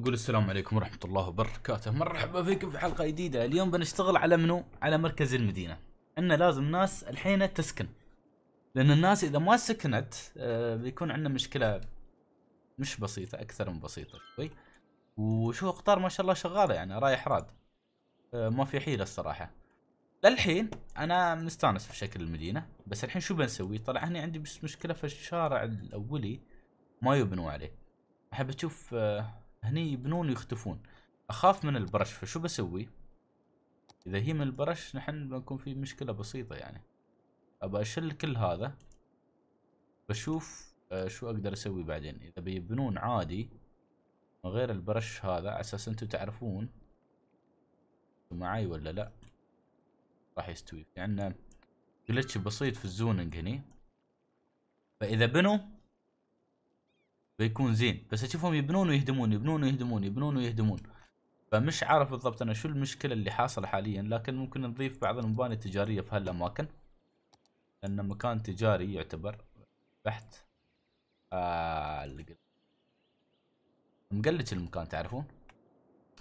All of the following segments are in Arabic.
اقول السلام عليكم ورحمه الله وبركاته مرحبا فيكم في حلقه جديده اليوم بنشتغل على منو على مركز المدينه ان لازم ناس الحين تسكن لان الناس اذا ما سكنت آه، بيكون عندنا مشكله مش بسيطه اكثر من بسيطه شوي وشو اقطار ما شاء الله شغاله يعني رايح راد آه، ما في حيله الصراحه للحين انا مستانس في شكل المدينه بس الحين شو بنسوي طلع هني عندي بس مشكله في الشارع الاولي ما يبنوا عليه احب اشوف آه، هني يبنون ويختفون اخاف من البرش فشو بسوي اذا هي من البرش نحن بنكون في مشكلة بسيطة يعني ابى اشيل كل هذا بشوف آه، شو اقدر اسوي بعدين اذا بيبنون عادي من غير البرش هذا على اساس انتم تعرفون معاي ولا لا راح يستوي في عندنا جلتش بسيط في الزوننج هني فاذا بنوا بيكون زين بس اشوفهم يبنون ويهدمون يبنون ويهدمون يبنون ويهدمون فمش عارف بالضبط انا شو المشكله اللي حاصله حاليا لكن ممكن نضيف بعض المباني التجاريه في هالاماكن لان مكان تجاري يعتبر بحت آه مقلج المكان تعرفون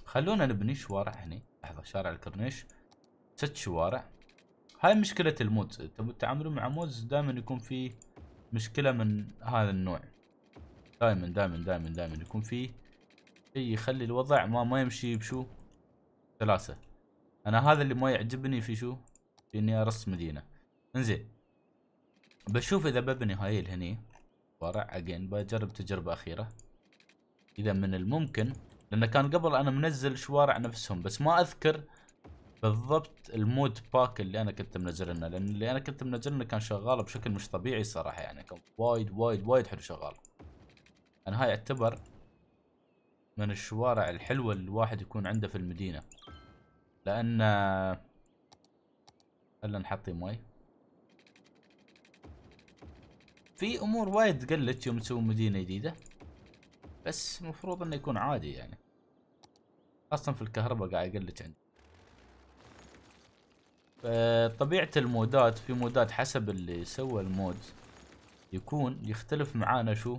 خلونا نبني شوارع هني لحظه شارع الكورنيش ست شوارع هاي مشكله المودز تبون تتعاملون مع مودز دائما يكون في مشكله من هذا النوع دائما دائما دائما دائما يكون في شيء يخلي الوضع ما ما يمشي بشو سلاسة انا هذا اللي ما يعجبني في شو في اني ارص مدينة انزين بشوف اذا ببني هاي الهني ورع اجين بجرب تجربة اخيرة اذا من الممكن لان كان قبل انا منزل شوارع نفسهم بس ما اذكر بالضبط المود باك اللي انا كنت منزلنا لان اللي انا كنت منزلنا كان شغال بشكل مش طبيعي صراحه يعني كان وايد وايد وايد حلو شغال انا هاي اعتبر من الشوارع الحلوة اللي الواحد يكون عنده في المدينة لان خلنا نحطي مي في امور وايد قلت يوم تسوي مدينة جديدة بس المفروض انه يكون عادي يعني خاصة في الكهرباء قاعد يقلت عندي طبيعة المودات في مودات حسب اللي سوى المود يكون يختلف معانا شو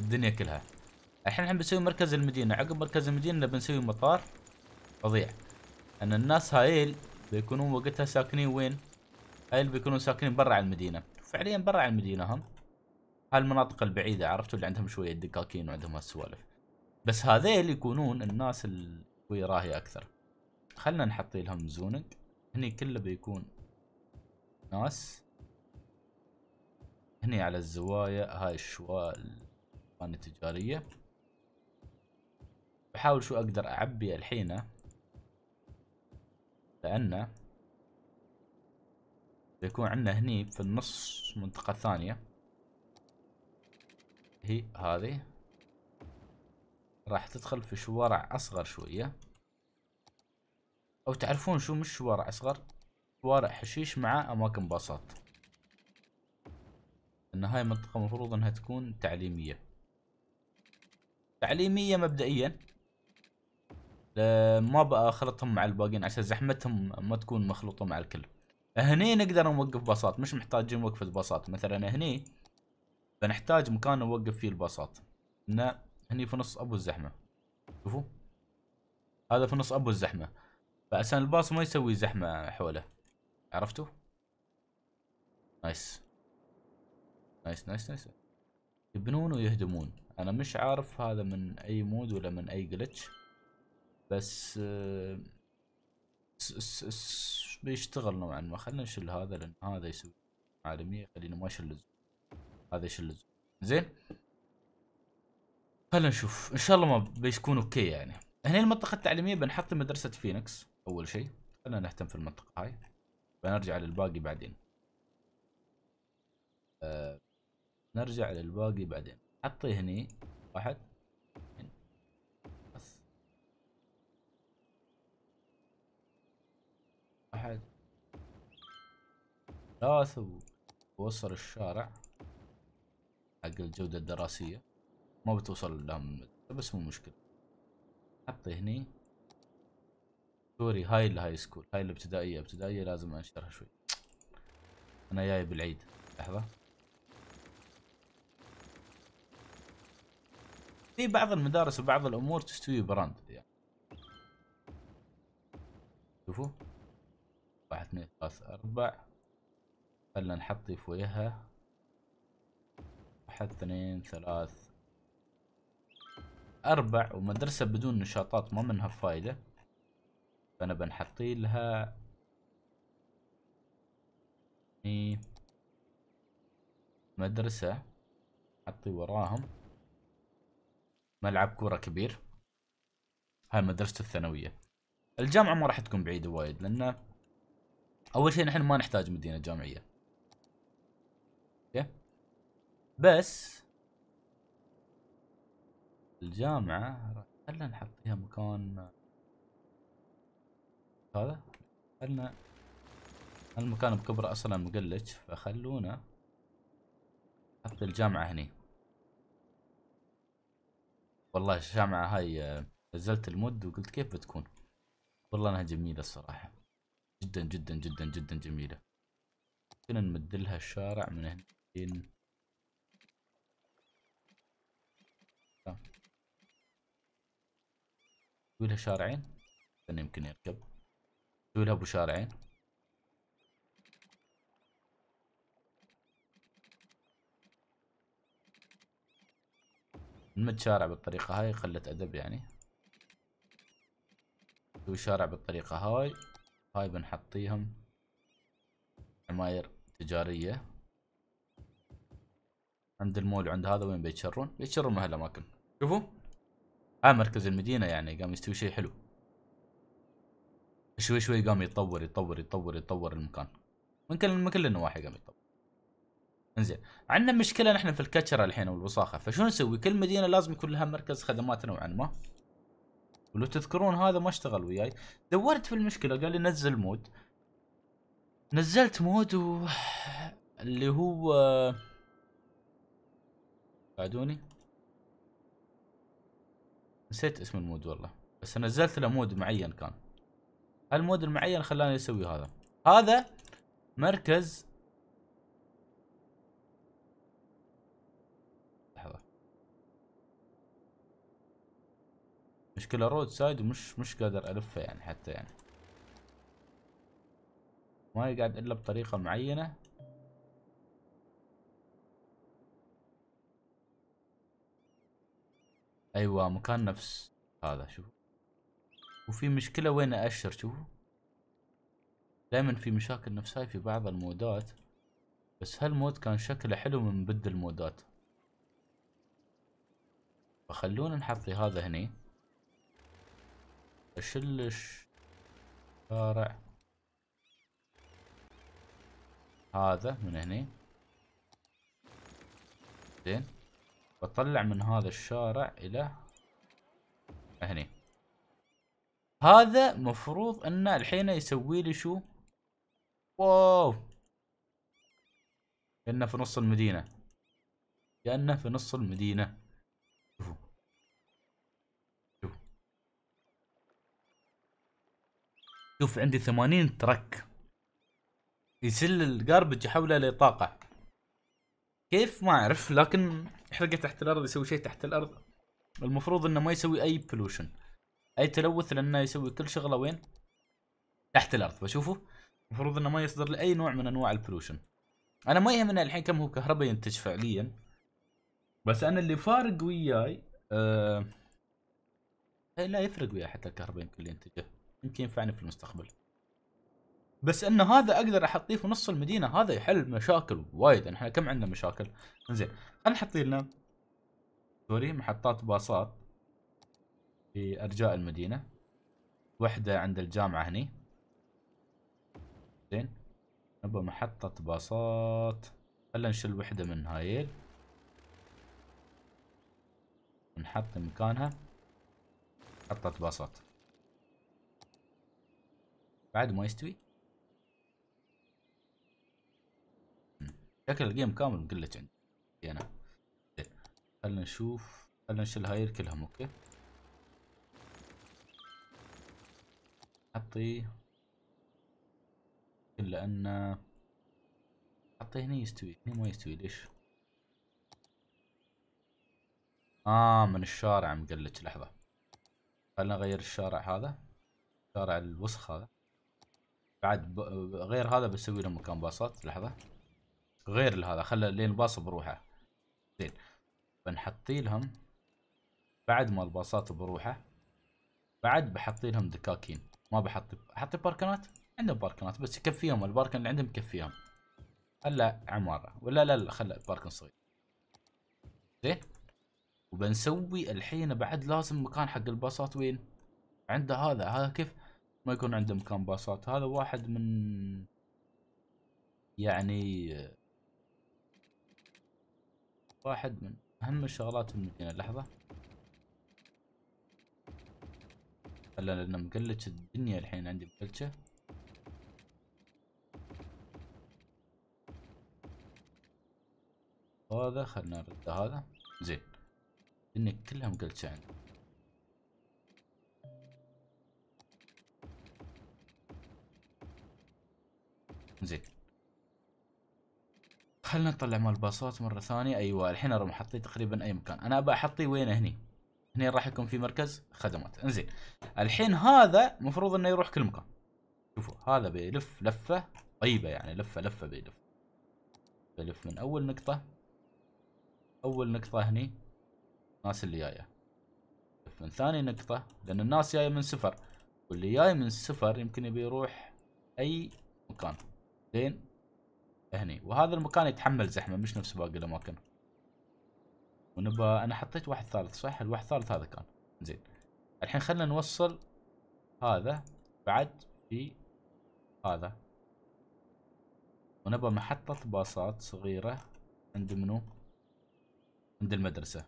الدنيا كلها الحين احنا بنسوي مركز المدينه عقب مركز المدينه بنسوي مطار فظيع ان الناس هايل بيكونون وقتها ساكنين وين هايل بيكونون ساكنين برا على المدينه فعليا برا على المدينه هم هالمناطق البعيده عرفتوا اللي عندهم شويه دكاكين وعندهم هالسوالف بس هذيل يكونون الناس اللي راهي اكثر خلنا نحط لهم زونق هني كله بيكون ناس هني على الزوايا هاي الشوال الالوان التجاريه بحاول شو اقدر اعبي الحين لانه بيكون عندنا هني في النص منطقة ثانية هي هذه راح تدخل في شوارع أصغر شوية أو تعرفون شو مش شوارع أصغر شوارع حشيش مع أماكن باصات إن هاي منطقة مفروض إنها تكون تعليمية تعليميه مبدئيا ما بقى اخلطهم مع الباقين عشان زحمتهم ما تكون مخلوطه مع الكل هني نقدر نوقف باصات مش محتاجين نوقف الباصات مثلا هني بنحتاج مكان نوقف فيه الباصات هنا هني في نص ابو الزحمه شوفوا هذا في نص ابو الزحمه فعشان الباص ما يسوي زحمه حوله عرفتوا نايس نايس نايس نايس يبنون ويهدمون انا مش عارف هذا من اي مود ولا من اي جلتش بس اس آه، اس بيشتغل نوعا ما خلينا نشيل هذا لان هذا يسوي عالمية خلينا ما يشل هذا يشل زين خلنا نشوف ان شاء الله ما بيكون اوكي يعني هنا المنطقة التعليمية بنحط مدرسة فينيكس اول شيء خلنا نهتم في المنطقة هاي بنرجع للباقي بعدين أه نرجع للباقي بعدين حطي هني واحد هني. بس واحد ثلاثة ووصل الشارع حق الجودة الدراسية ما بتوصل لهم المدرسة بس مو مشكلة حطي هني سوري هاي الهاي سكول هاي الابتدائية ابتدائية لازم انشرها شوي انا جاي بالعيد لحظة في بعض المدارس وبعض الامور تستوي براند يعني. شوفوا واحد اثنين ثلاثة أربع خلنا نحط فوقها واحد اثنين ثلاث أربع ومدرسة بدون نشاطات ما منها فايدة فأنا بنحطي لها مدرسة حطي وراهم ملعب كورة كبير هاي مدرسة الثانوية الجامعة ما راح تكون بعيدة وايد لأن أول شيء نحن ما نحتاج مدينة جامعية أوكي بس الجامعة خلنا نحط فيها مكان هذا خلنا المكان بكبره أصلا مقلج فخلونا نحط الجامعة هني والله الشمعة هاي آه، نزلت المود وقلت كيف بتكون والله انها جميلة الصراحة جدا جدا جدا جدا جميلة كنا نمد لها الشارع من هنا تسوي لها شارعين يمكن يركب تسوي لها ابو شارعين المتشارع بالطريقة هاي قلة أدب يعني سوي شارع بالطريقة هاي هاي بنحطيهم عماير تجارية عند المول عند هذا وين بيتشرون بيتشرون من هالأماكن شوفوا ها مركز المدينة يعني قام يستوي شيء حلو شوي شوي قام يتطور يتطور يتطور يتطور المكان من كل من كل النواحي قام يتطور انزين عندنا مشكله نحن في الكتشره الحين والوساخه فشو نسوي كل مدينه لازم يكون لها مركز خدمات نوعا ما ولو تذكرون هذا ما اشتغل وياي دورت في المشكله قال لي نزل مود نزلت مود و... اللي هو ساعدوني نسيت اسم المود والله بس نزلت له مود معين كان المود المعين خلاني اسوي هذا هذا مركز مشكلة رود سايد ومش مش قادر الفه يعني حتى يعني ما يقعد الا بطريقة معينة ايوه مكان نفس هذا شوف وفي مشكلة وين أأشر شوفوا دائما في مشاكل نفس هاي في بعض المودات بس هالمود كان شكله حلو من بد المودات فخلونا نحط هذا هني اشلش شارع هذا من هني زين بطلع من هذا الشارع الى هني هذا مفروض انه الحين يسوي لي شو واو كأنه في نص المدينة كأنه في نص المدينة شوف عندي 80 ترك يسل الجاربج يحوله لطاقة كيف ما اعرف لكن يحرقه تحت الارض يسوي شيء تحت الارض المفروض انه ما يسوي اي بلوشن اي تلوث لانه يسوي كل شغله وين تحت الارض بشوفه المفروض انه ما يصدر لاي نوع من انواع البلوشن انا ما يهمني الحين كم هو كهرباء ينتج فعليا بس انا اللي فارق وياي آه... لا يفرق وياي حتى الكهرباء يمكن ينتجه يمكن ينفعني في المستقبل بس ان هذا اقدر احطيه في نص المدينه هذا يحل مشاكل وايد احنا كم عندنا مشاكل زين خلينا نحط لنا سوري محطات باصات في ارجاء المدينه واحده عند الجامعه هني زين نبى محطه باصات خلينا نشيل وحده من هايل ونحط مكانها محطه باصات بعد ما يستوي شكل الجيم كامل مقلت عندي انا نعم. خلنا نشوف خلنا نشيل هاي كلهم اوكي حطي الا ان حطي هني يستوي هني ما يستوي ليش اه من الشارع مقلت لحظة خلنا نغير الشارع هذا شارع الوسخ هذا بعد ب... غير هذا بسوي له مكان باصات لحظه غير هذا خلى لين الباص بروحه زين بنحطي لهم بعد ما الباصات بروحه بعد بحطي لهم دكاكين ما بحط حطي باركنات عندهم باركنات بس يكفيهم الباركن اللي عندهم يكفيهم هلا عماره ولا لا لا خله باركن صغير زين وبنسوي الحين بعد لازم مكان حق الباصات وين عند هذا هذا كيف يكون عندهم كامباسات هذا واحد من يعني واحد من اهم الشغلات في المدينة لحظة هلا لان مقلتش الدنيا الحين عندي مقلتشة هذا خلنا نرد هذا زين الدنيا كلها مقلتشة عندي زين خلنا نطلع مال الباصات مرة ثانية ايوه الحين انا محطيه تقريبا اي مكان انا ابى احطيه وين هني هني راح يكون في مركز خدمات انزين الحين هذا المفروض انه يروح كل مكان شوفوا هذا بيلف لفة طيبة يعني لفة لفة بيلف بيلف من اول نقطة اول نقطة هني الناس اللي جاية من ثاني نقطة لان الناس جاية من سفر واللي جاي من سفر يمكن يبي يروح اي مكان زين هني وهذا المكان يتحمل زحمه مش نفس باقي الاماكن ونبى انا حطيت واحد ثالث صح الواحد الثالث هذا كان زين الحين خلينا نوصل هذا بعد في هذا ونبى محطة باصات صغيرة عند منو عند المدرسة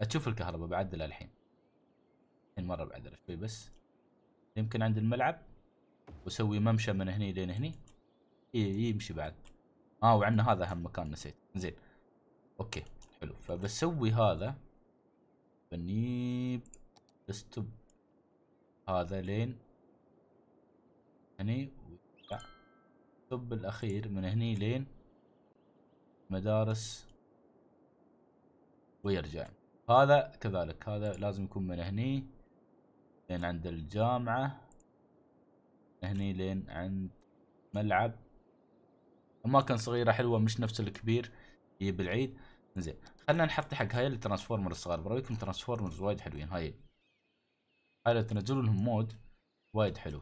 أشوف الكهرباء بعدلها الحين الحين مرة بعدلها شوي بس يمكن عند الملعب وسوي ممشى من هني لين هني إيه، يمشي بعد اه وعندنا هذا اهم مكان نسيت زين اوكي حلو فبسوي هذا بنيب استوب هذا لين هني الطب الاخير من هني لين مدارس ويرجع هذا كذلك هذا لازم يكون من هني لين عند الجامعة هني لين عند ملعب اماكن صغيره حلوه مش نفس الكبير يجيب العيد زين خلينا نحط حق هاي الترانسفورمر الصغار برايكم ترانسفورمرز وايد حلوين هاي هاي تنزلوا لهم مود وايد حلو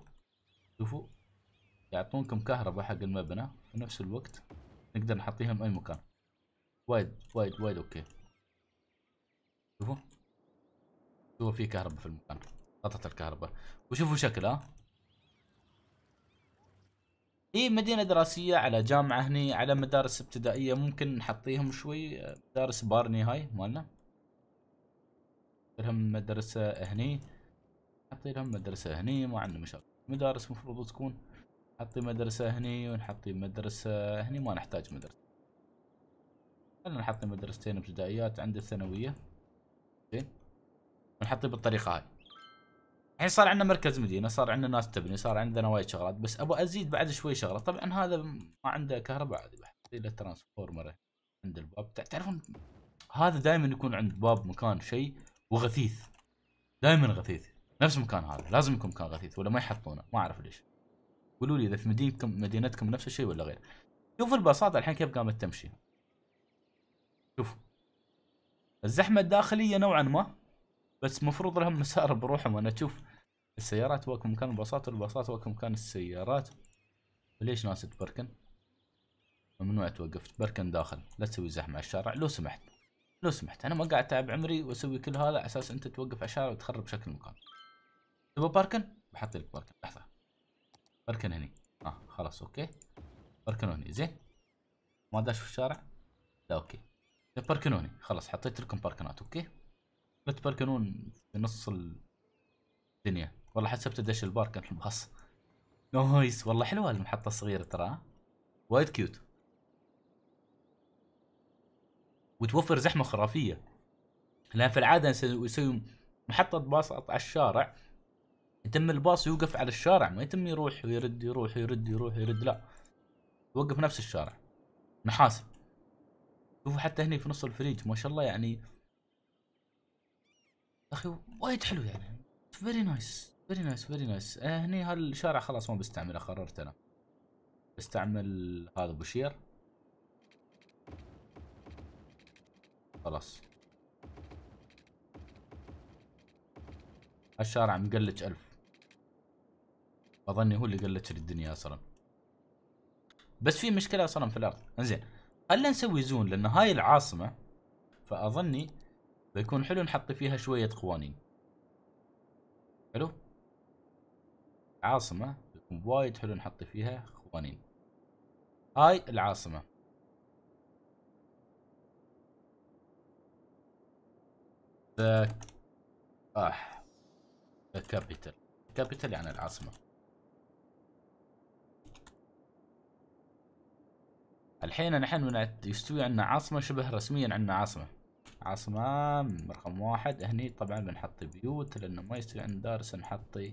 شوفوا يعطونكم كهرباء حق المبنى في نفس الوقت نقدر نحطيهم اي مكان وايد وايد وايد اوكي شوفوا شوفوا في كهرباء في المكان قطعة الكهرباء وشوفوا شكلها اي مدينه دراسيه على جامعه هني على مدارس ابتدائيه ممكن نحطيهم شوي مدارس بارني هاي مالنا لهم مدرسه هني نحطي لهم مدرسه هني ما عندنا مشاكل مدارس مفروض تكون نحطي مدرسه هني ونحطي مدرسه هني ما نحتاج مدرسه خلينا نحط مدرستين ابتدائيات عند الثانويه زين ونحطي بالطريقه هاي الحين صار عندنا مركز مدينه صار عندنا ناس تبني صار عندنا وايد شغلات بس ابغى ازيد بعد شوي شغله طبعا هذا ما عنده كهرباء عادي بحط له ترانسفورمر عند الباب تعرفون هذا دائما يكون عند باب مكان شيء وغثيث دائما غثيث نفس مكان هذا لازم يكون مكان غثيث ولا ما يحطونه ما اعرف ليش قولوا لي اذا في مدينتكم مدينتكم نفس الشيء ولا غير شوف البساطه الحين كيف قامت تمشي شوف الزحمه الداخليه نوعا ما بس مفروض لهم مسار بروحهم انا اشوف السيارات وقت مكان الباصات والباصات وقت مكان السيارات ليش ناس تبركن ممنوع توقف تبركن داخل لا تسوي زحمه على الشارع لو سمحت لو سمحت انا ما قاعد اتعب عمري واسوي كل هذا على اساس انت توقف على الشارع وتخرب شكل المكان تبغى باركن بحط لك باركن لحظه باركن هني اه خلاص اوكي باركن هني زين ما داش في الشارع لا اوكي باركنوني خلاص حطيت لكم باركنات اوكي بيت في نص الدنيا والله حسبت دش البارك كان في نويس والله حلوه المحطه الصغيره ترى وايد كيوت وتوفر زحمه خرافيه لان في العاده يسوي محطه باص على الشارع يتم الباص يوقف على الشارع ما يتم يروح ويرد يروح ويرد يروح يرد لا يوقف نفس الشارع نحاسب شوفوا حتى هني في نص الفريج ما شاء الله يعني اخي وايد حلو يعني فيري نايس فيري نايس فيري نايس هني هالشارع خلاص ما بستعمله قررت انا بستعمل هذا بوشير خلاص هالشارع مقلج ألف أظني هو اللي قلج الدنيا أصلا بس في مشكلة أصلا في الأرض انزين خلينا نسوي زون لأن هاي العاصمة فأظني بيكون حلو نحط فيها شوية قوانين حلو عاصمة بيكون وايد حلو نحط فيها قوانين هاي العاصمة ذا آه ذا كابيتال كابيتال يعني العاصمة الحين نحن يستوي عندنا عاصمة شبه رسميا عندنا عاصمة عصمام رقم واحد هني طبعا بنحط بيوت لانه ما يستوي عند دارس نحطي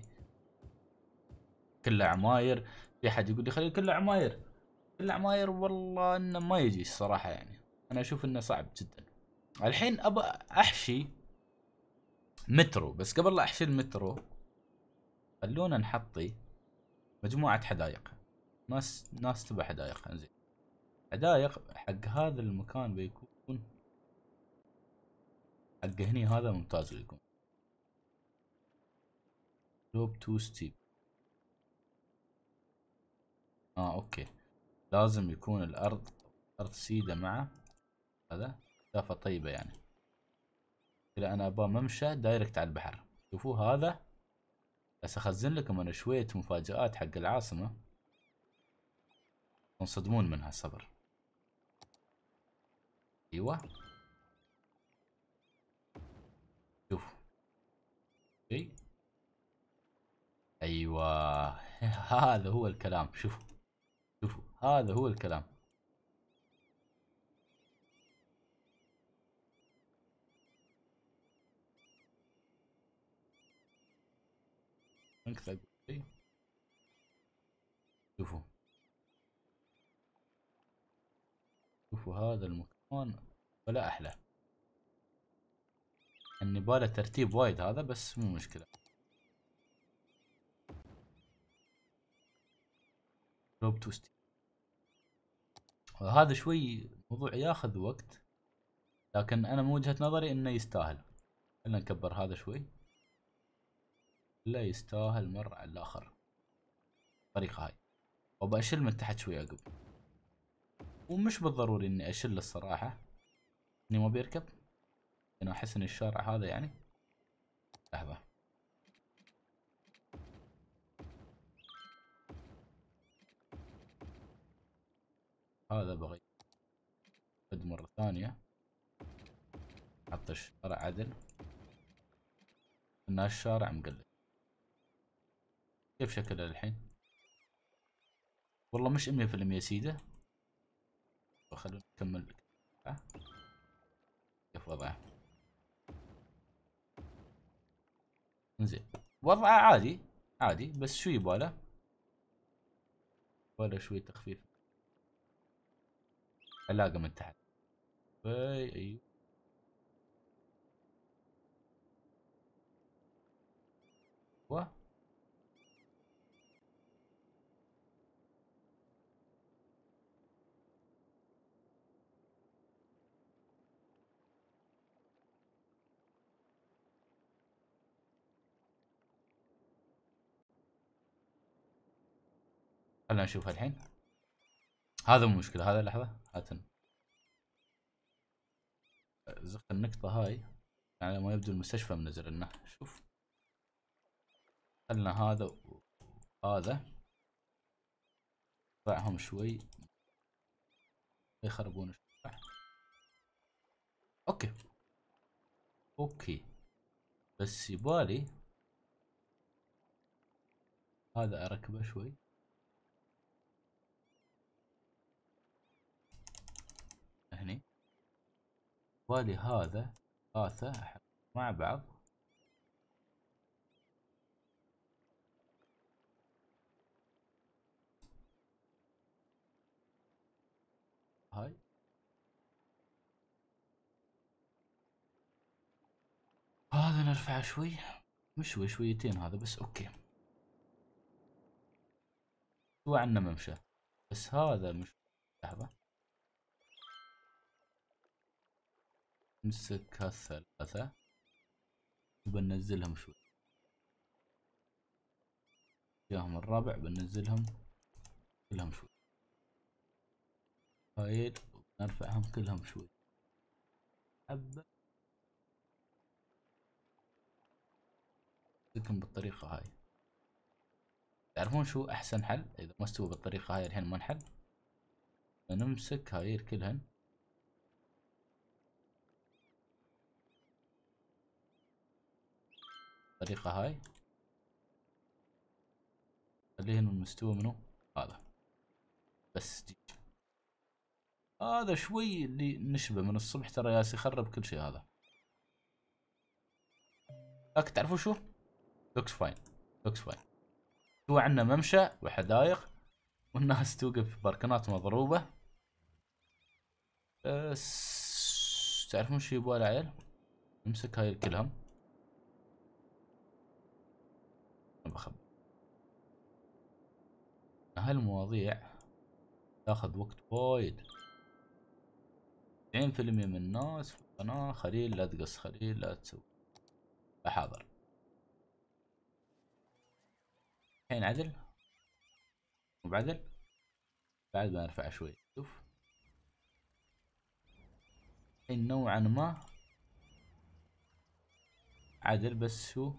كل عماير في حد يقول لي خلي كل عماير كل عماير والله انه ما يجي الصراحة يعني انا اشوف انه صعب جدا الحين ابى احشي مترو بس قبل لا احشي المترو خلونا نحطي مجموعة حدائق ناس ناس تبى حدائق انزين حدائق حق هذا المكان بيكون حق هني هذا ممتاز لكم لوب تو ستيب اه اوكي لازم يكون الارض ارض سيده مع هذا مسافه طيبه يعني الى انا ابغى ممشى دايركت على البحر شوفوا هذا بس اخزن لكم انا شويه مفاجات حق العاصمه تنصدمون منها صبر ايوه ايوه هذا هو الكلام شوفوا شوفوا هذا هو الكلام شوفوا شوفوا هذا المكان ولا احلى اني باله ترتيب وايد هذا بس مو مشكله لوب توستي هذا شوي موضوع ياخذ وقت لكن انا من وجهه نظري انه يستاهل خلينا نكبر هذا شوي لا يستاهل مر على الاخر الطريقه هاي وبأشل من تحت شوي عقب ومش بالضروري اني اشل الصراحه اني ما بيركب انه أحس إن الشارع هذا يعني لحظة هذا بغي بد مرة ثانية حط الشارع عدل هنا الشارع مقلب كيف شكله الحين؟ والله مش 100% سيده خلونا نكمل كيف وضعه وضعه عادي عادي بس شو يباله ولا شوي تخفيف علاقة من تحت ايوه خلنا نشوف الحين هذا مو مشكلة هذا لحظة هات زقت النقطة هاي على يعني ما يبدو المستشفى منزل لنا شوف خلنا هذا وهذا نطلعهم شوي يخربون اوكي اوكي بس يبالي هذا اركبه شوي هذا ثلاثة مع بعض هاي هذا نرفع شوي مشوي شويتين هذا بس اوكي هو عندنا ممشى بس هذا مش لحظة نمسك هالثلاثة وبنزلهم شوي جاهم الرابع بنزلهم كلهم شوي هايل نرفعهم كلهم شوي حبة نمسكهم بالطريقة هاي تعرفون شو أحسن حل إذا ما استوى بالطريقة هاي الحين ما نحل نمسك هاي كلهن الطريقة هاي خليهن المستوى منه هذا بس دي. هذا شوي اللي نشبه من الصبح ترى ياسي خرب كل شيء هذا لكن تعرفوا شو لوكس فاين لوكس فاين هو عندنا ممشى وحدائق والناس توقف باركنات مضروبة بس تعرفون شو يبغى العيال يمسك هاي كلهم بخبي هالمواضيع تاخذ وقت وايد 90% من الناس في القناة خليل لا تقص خليل لا تسوي بحاضر الحين عدل وبعدل بعد ما ارفع شوي شوف الحين نوعا ما عدل بس شو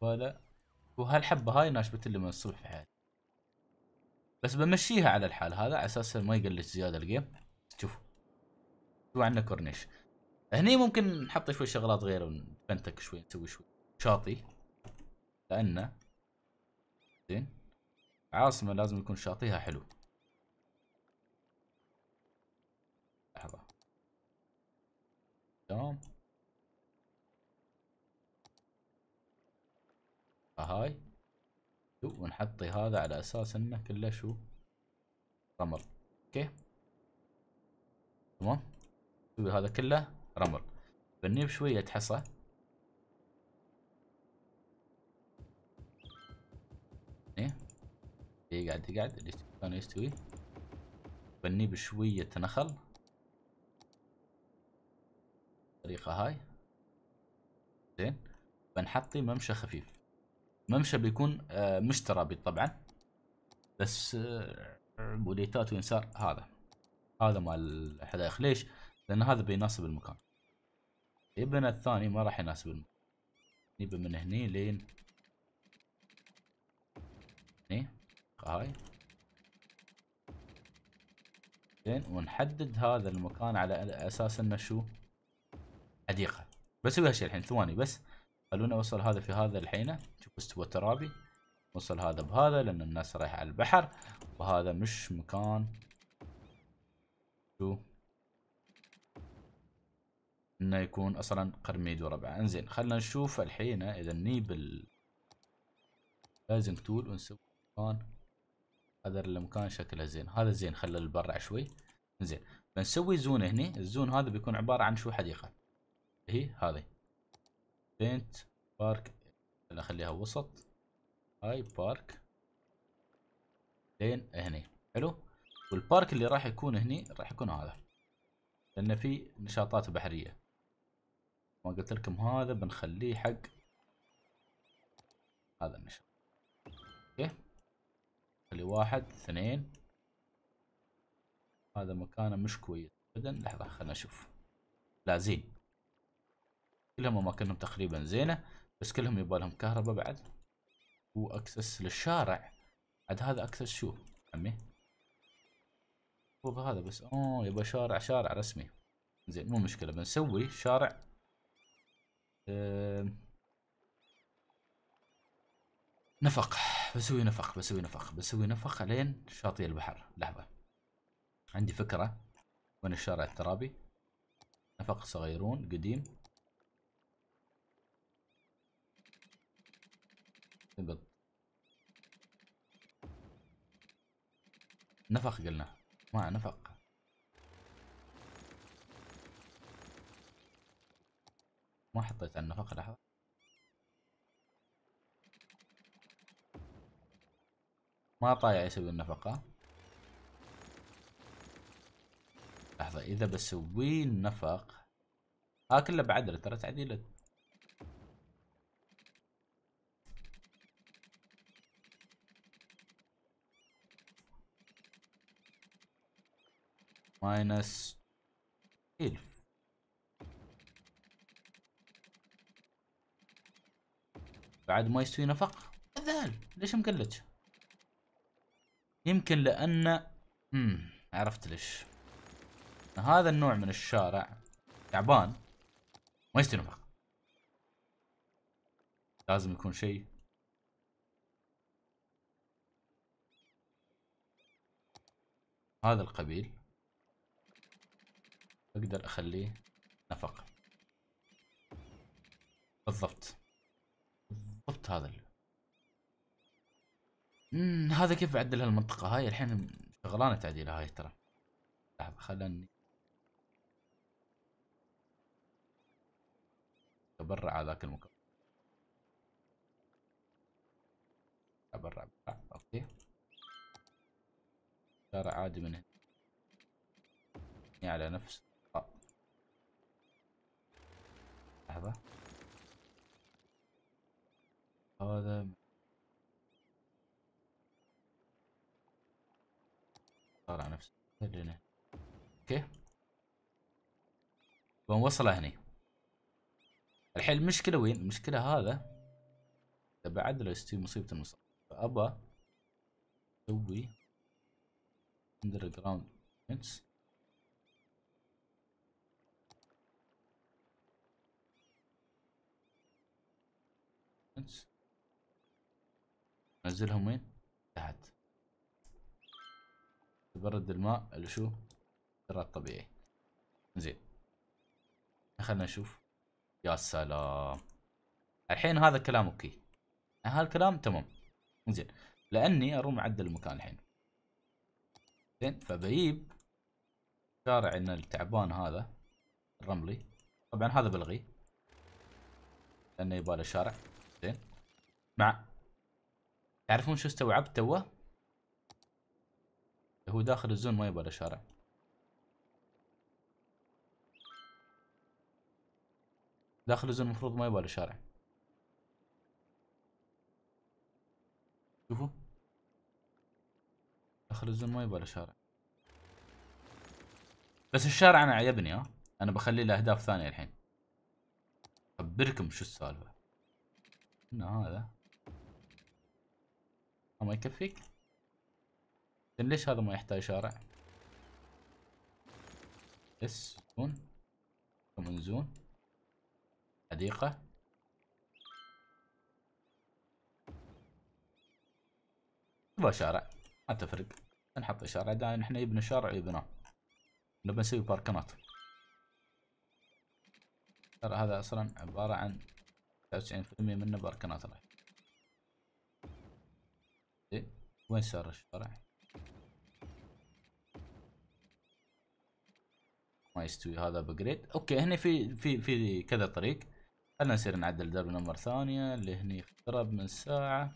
ولا وهالحبه هاي ناشبت لي من الصبح في حياتي بس بمشيها على الحال هذا على اساس ما يقلش زياده الجيم شوف شو عندنا كورنيش هني ممكن نحط شوي شغلات غير ونفنتك شوي نسوي شوي شاطي لانه زين عاصمه لازم يكون شاطيها حلو لحظه تمام هاي ونحطي هذا على اساس انه كله شو رمل اوكي تمام نسوي هذا كله رمل بنجيب شوية حصى ايه يقعد إيه، يقعد اللي إيه، كان يستوي بنجيب شوية نخل بالطريقة هاي زين بنحطي ممشى خفيف ممشى بيكون آه، مشترى طبعا بس بوليتات آه، وينسار هذا هذا مال الحدائق ليش؟ لان هذا بيناسب المكان يبنى الثاني ما راح يناسب المكان نبي من هني لين هني هاي زين ونحدد هذا المكان على اساس انه شو حديقه بسوي هالشيء الحين ثواني بس خلونا اوصل هذا في هذا الحين شوف استوى ترابي وصل هذا بهذا لان الناس رايحه على البحر وهذا مش مكان شو انه يكون اصلا قرميد وربع انزين خلنا نشوف الحين اذا نجيب ال لازم تول ونسوي مكان هذا المكان شكله زين هذا زين خلى البرع شوي زين بنسوي زون هني الزون هذا بيكون عبارة عن شو حديقة هي هذه بينت بارك انا اخليها وسط هاي بارك لين هني حلو والبارك اللي راح يكون هني راح يكون هذا لان في نشاطات بحريه ما قلت لكم هذا بنخليه حق هذا النشاط اوكي خلي واحد اثنين هذا مكانه مش كويس ابدا لحظه خلنا نشوف لا زين كلهم اماكنهم تقريبا زينه بس كلهم يبالهم كهرباء بعد واكسس للشارع عاد هذا اكسس شو عمي المفروض هذا بس اوه يبغى شارع شارع رسمي زين مو مشكله بنسوي شارع أه... نفق بسوي نفق بسوي نفق بسوي نفق لين شاطئ البحر لحظه عندي فكره وين الشارع الترابي نفق صغيرون قديم بالضبط نفق قلنا ما نفق ما حطيت على النفق لحظة ما طايع يسوي النفقة لحظة إذا بسوي النفق ها كله بعدل ترى تعديل ماينس 1000 بعد ما يستوي نفق اذهل ليش مقلج يمكن لان امم عرفت ليش هذا النوع من الشارع تعبان ما يستوي نفق لازم يكون شيء هذا القبيل اقدر اخليه نفق بالضبط بالضبط هذا اللي. هذا كيف بعدل هالمنطقة هاي الحين شغلانة تعديلها هاي ترى لحظة خلني تبرع ذاك المكان تبرع اوكي شارع عادي من هنا يعني على نفس لحظة هذا طالع نفسه سجنه اوكي بنوصله هني الحين المشكلة وين؟ المشكلة هذا بعد لو يستوي مصيبة المصاب فأبى أسوي أندر جراوند نزلهم وين تحت برد الماء اللي شو الطبيعي طبيعي زين خلنا نشوف يا سلام الحين هذا كلام اوكي هذا الكلام تمام زين لاني اروم اعدل المكان الحين زين فبجيب شارع ان التعبان هذا الرملي طبعا هذا بلغي لانه يباله شارع زين مع تعرفون شو استوعبت توه؟ هو داخل الزون ما يبغى شارع داخل الزون المفروض ما يبغى شارع شوفوا داخل الزون ما يبغى شارع بس الشارع انا عجبني ها انا بخلي له اهداف ثانيه الحين خبركم شو السالفه هذا ما يكفيك ليش هذا ما يحتاج شارع اس زون كومن زون حديقة نبغى شارع ما تفرق نحط شارع دائما احنا يبنى شارع يبنى نبغى نسوي باركنات ترى هذا اصلا عبارة عن 99% منه باركنات راح إيه؟ وين صار الشارع؟ ما يستوي هذا بجريد اوكي هنا في في في كذا طريق خلنا نصير نعدل درب نمر ثانية اللي هني اقترب من ساعة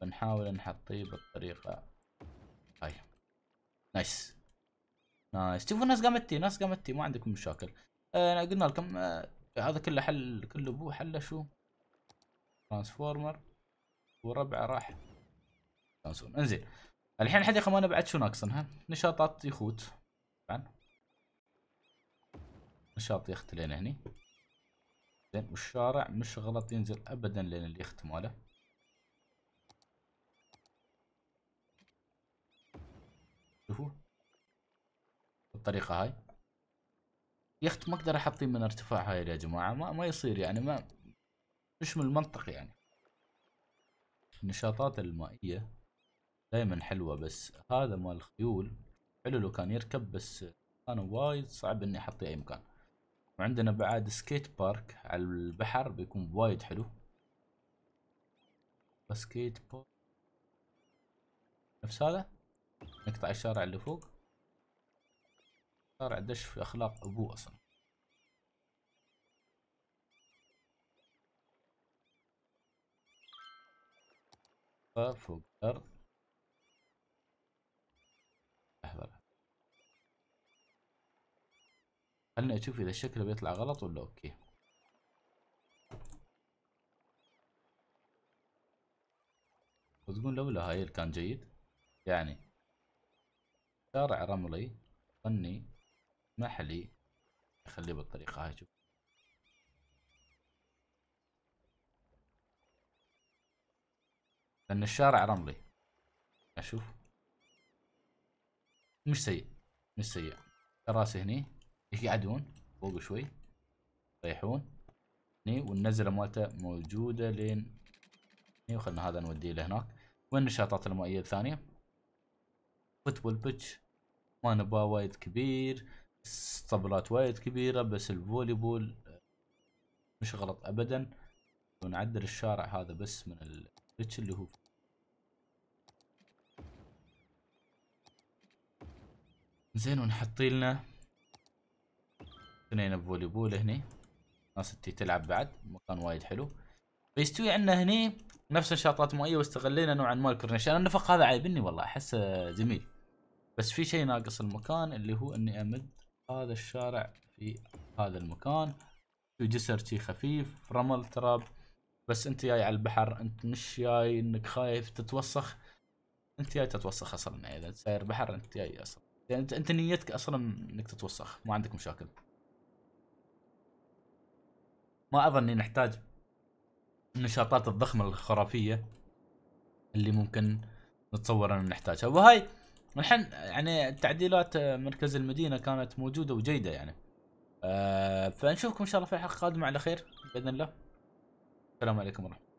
بنحاول نحطيه بالطريقة هاي نايس نايس شوفوا الناس قامت تي ناس قامت تي ما عندكم مشاكل آه قلنا لكم آه هذا كله حل كله بو حله شو ترانسفورمر وربع راح انزين الحين الحديقه مالنا بعد شو ناقصنها؟ نشاطات يخوت طبعا نشاط يخت لنا هني زين والشارع مش غلط ينزل ابدا لين اليخت ماله شوفوا بالطريقة هاي يخت ما اقدر احطيه من ارتفاع هاي يا جماعة ما, ما يصير يعني ما مش من المنطق يعني النشاطات المائية دايما حلوة بس هذا مال الخيول حلو لو كان يركب بس كان وايد صعب اني احطه اي مكان وعندنا بعد سكيت بارك على البحر بيكون وايد حلو سكيت بارك نفس هذا نقطع الشارع اللي فوق شارع دش في اخلاق ابوه اصلا فوق الأرض لحظة خلنا أشوف إذا الشكل بيطلع غلط ولا أوكي وتقول لولا هايل كان جيد يعني شارع رملي فني محلي خليه بالطريقة هاي شوف لأن الشارع رملي أشوف مش سيء مش سيء كراسي هني يقعدون فوق شوي يريحون هني والنزلة مالته موجودة لين هني وخلنا هذا نوديه لهناك وين النشاطات المائية الثانية فوتبول بيتش ما نباه وايد كبير طبلات وايد كبيرة بس الفولي بول آه، مش غلط ابدا ونعدل الشارع هذا بس من البيتش اللي هو زين ونحطي لنا اثنين بفولي بول هني ناس تي تلعب بعد مكان وايد حلو بيستوي عندنا هني نفس نشاطات مائيه واستغلينا نوعا ما الكورنيش انا النفق هذا عايبني والله احسه جميل بس في شيء ناقص المكان اللي هو اني امد هذا الشارع في هذا المكان في جسر شي خفيف رمل تراب بس انت جاي على البحر انت مش جاي انك خايف تتوسخ انت جاي تتوسخ اصلا اذا تساير بحر انت جاي اصلا يعني انت انت نيتك اصلا انك تتوسخ ما عندك مشاكل ما اظن اني نحتاج النشاطات الضخمه الخرافيه اللي ممكن نتصور ان نحتاجها وهاي الحين يعني تعديلات مركز المدينه كانت موجوده وجيده يعني آه، فنشوفكم ان شاء الله في حلقه قادمه على خير باذن الله السلام عليكم ورحمه الله